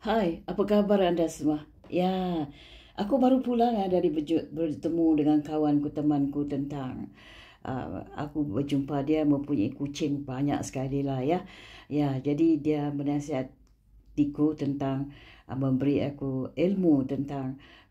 Hai, apa khabar anda semua? Ya, aku baru pulang ya, dari bertemu dengan kawanku, temanku tentang uh, aku berjumpa dia mempunyai kucing banyak sekali lah ya. Ya, jadi dia menasihatiku tentang uh, memberi aku ilmu tentang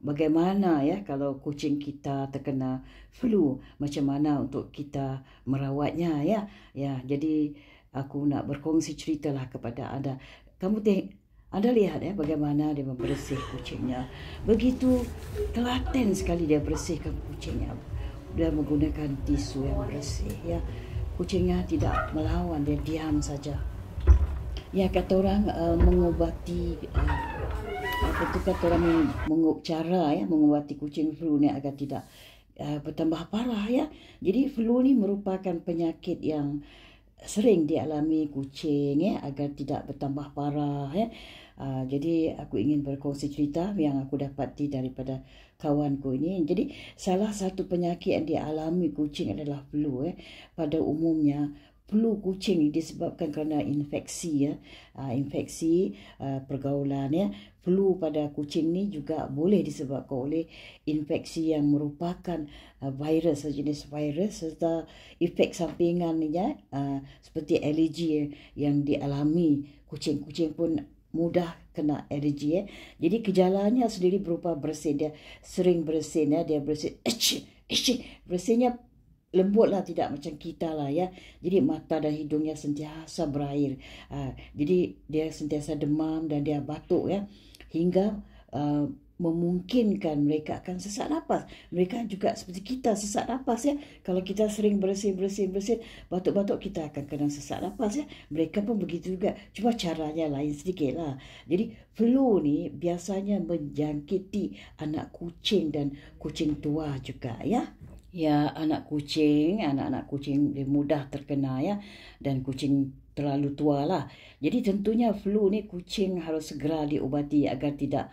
bagaimana ya kalau kucing kita terkena flu macam mana untuk kita merawatnya ya ya jadi aku nak berkongsi ceritalah kepada anda kamu tengok anda lihat ya bagaimana dia membersih kucingnya begitu telaten sekali dia bersihkan kucingnya dia menggunakan tisu yang bersih ya kucingnya tidak melawan dia diam saja ya kata orang uh, mengobati uh, apa tu kata orang meng, meng, cara ya mengobati kucing flu ni agar tidak uh, bertambah parah ya. Jadi flu ni merupakan penyakit yang sering dialami kucing ya agar tidak bertambah parah ya. Uh, jadi aku ingin berkongsi cerita yang aku dapati daripada kawanku ini. Jadi salah satu penyakit yang dialami kucing adalah flu ya. Pada umumnya flu kucing ni disebabkan kerana infeksi ya ah, infeksi ah, pergaulan ya flu pada kucing ni juga boleh disebabkan oleh infeksi yang merupakan ah, virus sejenis virus serta efek sampingan ya seperti alergi ya yang dialami kucing-kucing pun mudah kena alergi ya. Jadi gejalanya sendiri berupa bersin dia sering bersin ya dia bersin ech, ech, bersinnya lembutlah tidak macam kita lah ya. Jadi mata dan hidungnya sentiasa berair. Uh, jadi dia sentiasa demam dan dia batuk ya. Hingga uh, memungkinkan mereka akan sesak nafas. Mereka juga seperti kita sesak nafas ya. Kalau kita sering bersin bersin bersin batuk-batuk kita akan kena sesak nafas ya. Mereka pun begitu juga. Cuma caranya lain sedikit lah. Jadi flu ni biasanya menjangkiti anak kucing dan kucing tua juga ya ya anak kucing anak-anak kucing dia mudah terkena ya dan kucing terlalu tua lah. Jadi tentunya flu ni kucing harus segera diubati agar tidak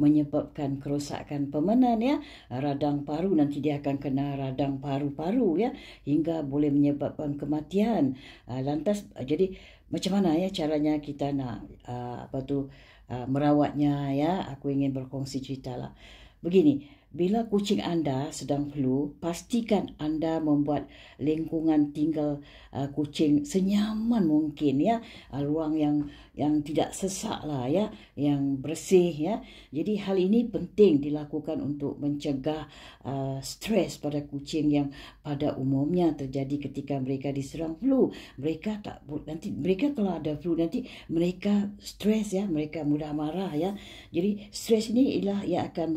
menyebabkan kerosakan pemenan ya. Radang paru nanti dia akan kena radang paru-paru ya hingga boleh menyebabkan kematian. Ah, lantas jadi macam mana ya caranya kita nak ah, apa tu ah, merawatnya ya. Aku ingin berkongsi cerita lah. Begini, bila kucing anda sedang flu, pastikan anda membuat lingkungan tinggal uh, kucing senyaman mungkin ya, uh, ruang yang yang tidak sesak lah ya, yang bersih ya. Jadi hal ini penting dilakukan untuk mencegah uh, stres pada kucing yang pada umumnya terjadi ketika mereka diserang flu. Mereka tak nanti mereka kalau ada flu nanti mereka stres ya, mereka mudah marah ya. Jadi stres ini ialah yang akan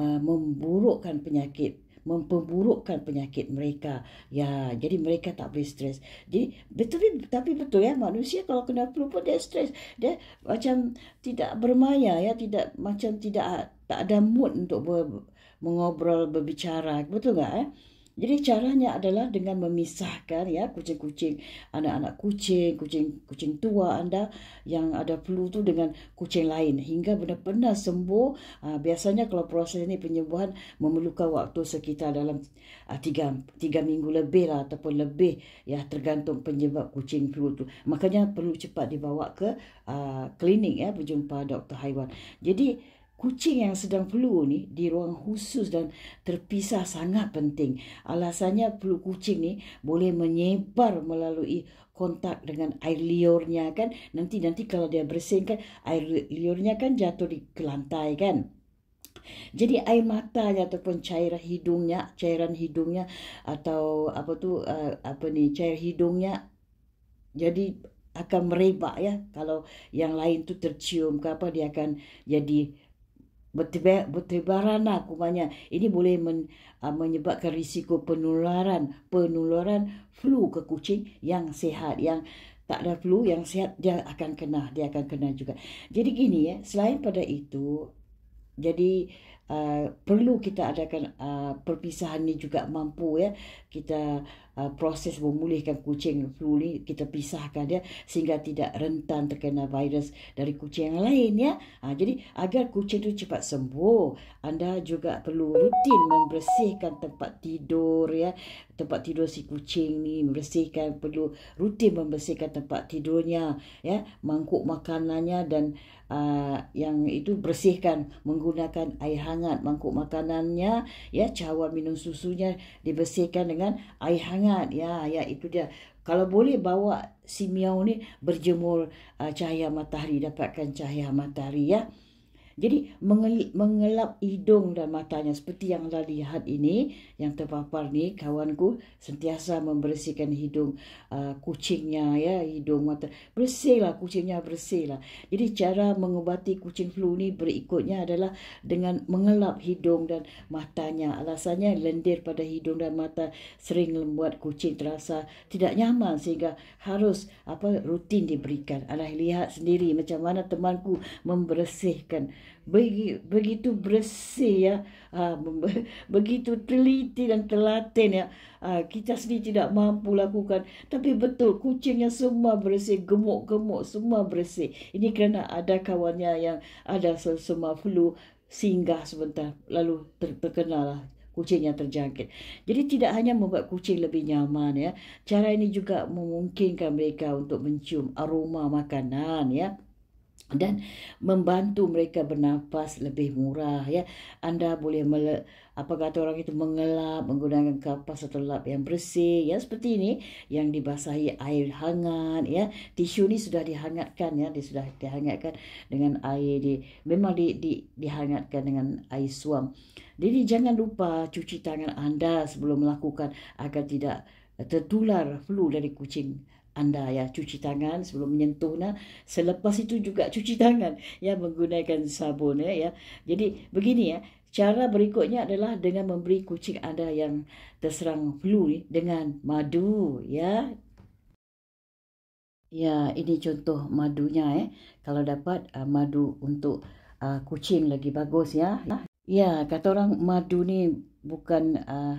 uh, membuat memburukkan penyakit memperburukkan penyakit mereka ya jadi mereka tak boleh stres jadi betul tapi betul ya manusia kalau kena flu pun dia stres dia macam tidak bermaya ya tidak macam tidak tak ada mood untuk ber, mengobrol berbicara betul tak eh jadi caranya adalah dengan memisahkan ya kucing-kucing anak-anak kucing, kucing-kucing tua anda yang ada flu tu dengan kucing lain hingga benar-benar sembuh. Ah, biasanya kalau proses ini penyembuhan memerlukan waktu sekitar dalam ah, tiga tiga minggu lebih lah ataupun lebih ya tergantung penyebab kucing flu tu. Makanya perlu cepat dibawa ke uh, klinik ya berjumpa doktor haiwan. Jadi kucing yang sedang flu ni di ruang khusus dan terpisah sangat penting. Alasannya flu kucing ni boleh menyebar melalui kontak dengan air liurnya kan. Nanti nanti kalau dia bersin kan air liurnya kan jatuh di ke lantai kan. Jadi air matanya ataupun cairan hidungnya, cairan hidungnya atau apa tu eh, apa ni cairan hidungnya jadi akan merebak ya kalau yang lain tu tercium ke apa dia akan jadi bertibaran lah kumanya. Ini boleh men, uh, menyebabkan risiko penularan penularan flu ke kucing yang sehat yang tak ada flu yang sehat dia akan kena dia akan kena juga. Jadi gini ya selain pada itu jadi uh, Uh, perlu kita adakan uh, perpisahan ni juga mampu ya kita uh, proses memulihkan kucing flu ni kita pisahkan dia ya, sehingga tidak rentan terkena virus dari kucing yang lain ya uh, jadi agar kucing tu cepat sembuh anda juga perlu rutin membersihkan tempat tidur ya tempat tidur si kucing ni membersihkan perlu rutin membersihkan tempat tidurnya ya mangkuk makanannya dan uh, yang itu bersihkan menggunakan air hangat mangkuk makanannya ya cawan minum susunya dibersihkan dengan air hangat ya ya itu dia kalau boleh bawa si miau ni berjemur uh, cahaya matahari dapatkan cahaya matahari ya jadi mengelap hidung dan matanya seperti yang anda lihat ini yang terpapar ni kawanku sentiasa membersihkan hidung uh, kucingnya ya hidung mata bersihlah kucingnya bersihlah. Jadi cara mengubati kucing flu ni berikutnya adalah dengan mengelap hidung dan matanya. Alasannya lendir pada hidung dan mata sering membuat kucing terasa tidak nyaman sehingga harus apa rutin diberikan. alah lihat sendiri macam mana temanku membersihkan begitu bersih ya ah, begitu teliti dan telaten ya ah, kita sendiri tidak mampu lakukan tapi betul kucingnya semua bersih gemuk-gemuk semua bersih ini kerana ada kawannya yang ada semua flu singgah sebentar lalu terkenal lah kucing yang terjangkit. Jadi tidak hanya membuat kucing lebih nyaman ya. Cara ini juga memungkinkan mereka untuk mencium aroma makanan ya dan membantu mereka bernafas lebih murah ya anda boleh mele, apa kata orang itu mengelap menggunakan kapas atau lap yang bersih ya seperti ini yang dibasahi air hangat ya tisu ni sudah dihangatkan ya dia sudah dihangatkan dengan air di memang di, di dihangatkan dengan air suam jadi jangan lupa cuci tangan anda sebelum melakukan agar tidak tertular flu dari kucing anda ya cuci tangan sebelum menyentuhnya selepas itu juga cuci tangan ya menggunakan sabun ya, ya. jadi begini ya cara berikutnya adalah dengan memberi kucing anda yang terserang flu dengan madu ya ya ini contoh madunya eh kalau dapat uh, madu untuk uh, kucing lagi bagus ya ya kata orang madu ni bukan uh, ah,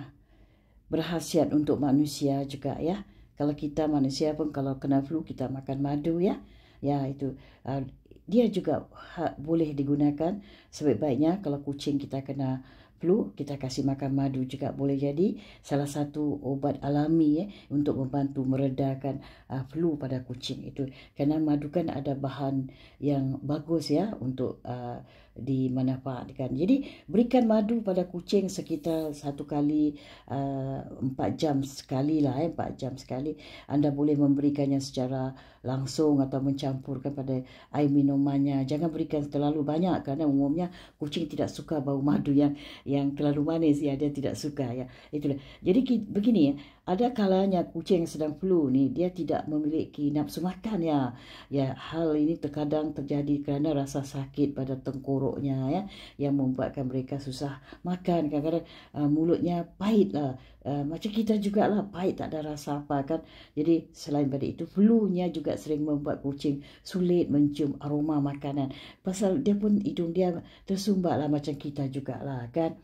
berhasiat untuk manusia juga ya kalau kita manusia pun kalau kena flu kita makan madu ya ya itu uh, dia juga ha, boleh digunakan sebaik-baiknya kalau kucing kita kena flu kita kasih makan madu juga boleh jadi salah satu obat alami ya untuk membantu meredakan uh, flu pada kucing itu karena madu kan ada bahan yang bagus ya untuk uh, dimanfaatkan. Jadi berikan madu pada kucing sekitar satu kali uh, empat uh, jam sekali lah, eh, empat eh, jam sekali. Anda boleh memberikannya secara langsung atau mencampurkan pada air minumannya. Jangan berikan terlalu banyak kerana umumnya kucing tidak suka bau madu yang yang terlalu manis ya dia tidak suka ya itulah. Jadi begini ya. Ada kalanya kucing yang sedang flu ni dia tidak memiliki nafsu makan ya. Ya hal ini terkadang terjadi kerana rasa sakit pada tengkorak buruknya ya yang membuatkan mereka susah makan kadang-kadang uh, mulutnya pahit lah uh, macam kita juga lah pahit tak ada rasa apa kan jadi selain dari itu flu-nya juga sering membuat kucing sulit mencium aroma makanan pasal dia pun hidung dia tersumbat lah macam kita juga lah kan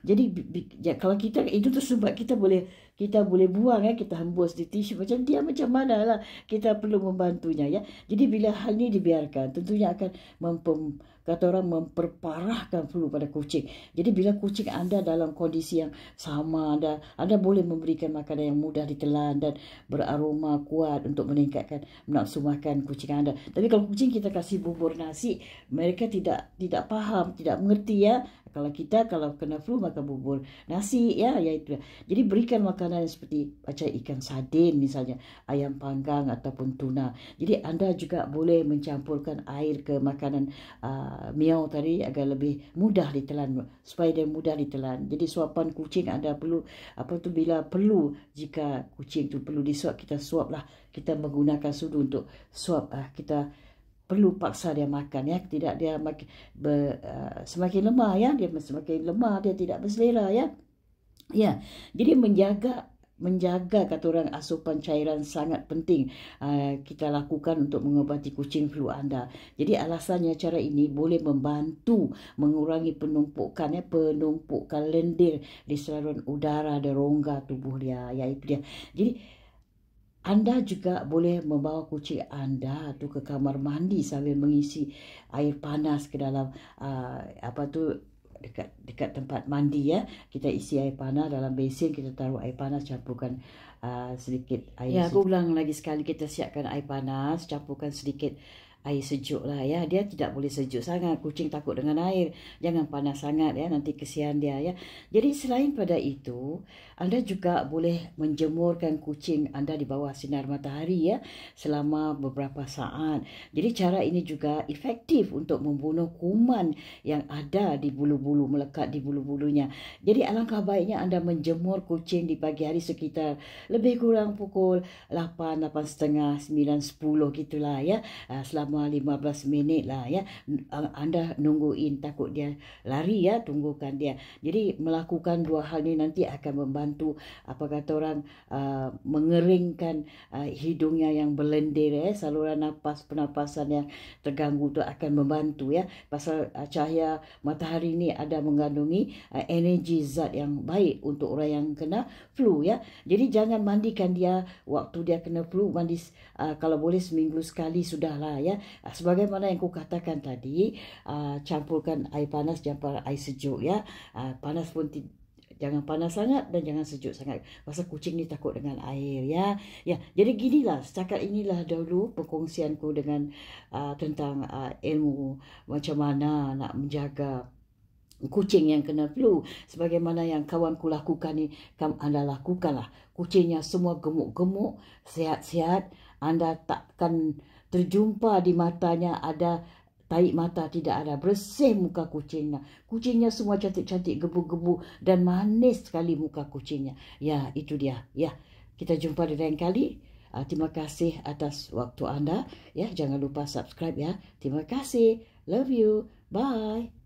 jadi ya, kalau kita itu tersumbat kita boleh kita boleh buang ya kita hembus di tisu macam dia macam mana lah kita perlu membantunya ya jadi bila hal ni dibiarkan tentunya akan mempem, kata orang memperparahkan flu pada kucing. Jadi bila kucing anda dalam kondisi yang sama anda, anda boleh memberikan makanan yang mudah ditelan dan beraroma kuat untuk meningkatkan nafsu makan kucing anda. Tapi kalau kucing kita kasih bubur nasi, mereka tidak tidak paham, tidak mengerti ya. Kalau kita kalau kena flu makan bubur nasi ya, ya itu. Jadi berikan makanan yang seperti macam ikan sardin misalnya, ayam panggang ataupun tuna. Jadi anda juga boleh mencampurkan air ke makanan ah, Uh, miau tadi agak lebih mudah ditelan supaya dia mudah ditelan. Jadi suapan kucing ada perlu apa tu bila perlu jika kucing tu perlu disuap kita suaplah. Kita menggunakan sudu untuk suap ah kita perlu paksa dia makan ya tidak dia makin ber, uh, semakin lemah ya dia semakin lemah dia tidak berselera ya. Ya. Jadi menjaga menjaga kata orang asupan cairan sangat penting uh, kita lakukan untuk mengobati kucing flu anda. Jadi alasannya cara ini boleh membantu mengurangi penumpukan ya penumpukan lendir di saluran udara di rongga tubuh dia iaitu ya, dia. Jadi anda juga boleh membawa kucing anda tu ke kamar mandi sambil mengisi air panas ke dalam uh, apa tu dekat dekat tempat mandi ya. Kita isi air panas dalam besin kita taruh air panas campurkan uh, sedikit air. Ya, aku ulang lagi sekali kita siapkan air panas, campurkan sedikit air sejuk lah ya. Dia tidak boleh sejuk sangat. Kucing takut dengan air. Jangan panas sangat ya. Nanti kesian dia ya. Jadi selain pada itu, anda juga boleh menjemurkan kucing anda di bawah sinar matahari ya. Selama beberapa saat. Jadi cara ini juga efektif untuk membunuh kuman yang ada di bulu-bulu. Melekat di bulu-bulunya. Jadi alangkah baiknya anda menjemur kucing di pagi hari sekitar. Lebih kurang pukul 8, 8.30, 9, 10 gitulah ya. Ah, selama selama 15 minit lah ya. Anda nungguin takut dia lari ya, tunggukan dia. Jadi melakukan dua hal ni nanti akan membantu apa kata orang uh, mengeringkan uh, hidungnya yang berlendir ya, saluran nafas pernafasan yang terganggu tu akan membantu ya. Pasal uh, cahaya matahari ni ada mengandungi uh, energi zat yang baik untuk orang yang kena flu ya. Jadi jangan mandikan dia waktu dia kena flu mandi uh, kalau boleh seminggu sekali sudahlah ya. Ah, sebagaimana yang ku katakan tadi uh, campurkan air panas campur air sejuk ya uh, panas pun jangan panas sangat dan jangan sejuk sangat pasal kucing ni takut dengan air ya ya jadi ginilah setakat inilah dahulu perkongsianku dengan uh, tentang uh, ilmu macam mana nak menjaga kucing yang kena flu sebagaimana yang kawan ku lakukan ni anda lakukanlah kucingnya semua gemuk-gemuk sehat-sehat. anda takkan terjumpa di matanya ada tai mata tidak ada bersih muka kucingnya kucingnya semua cantik-cantik gebu-gebu dan manis sekali muka kucingnya ya itu dia ya kita jumpa di lain kali ah, terima kasih atas waktu anda ya jangan lupa subscribe ya terima kasih love you bye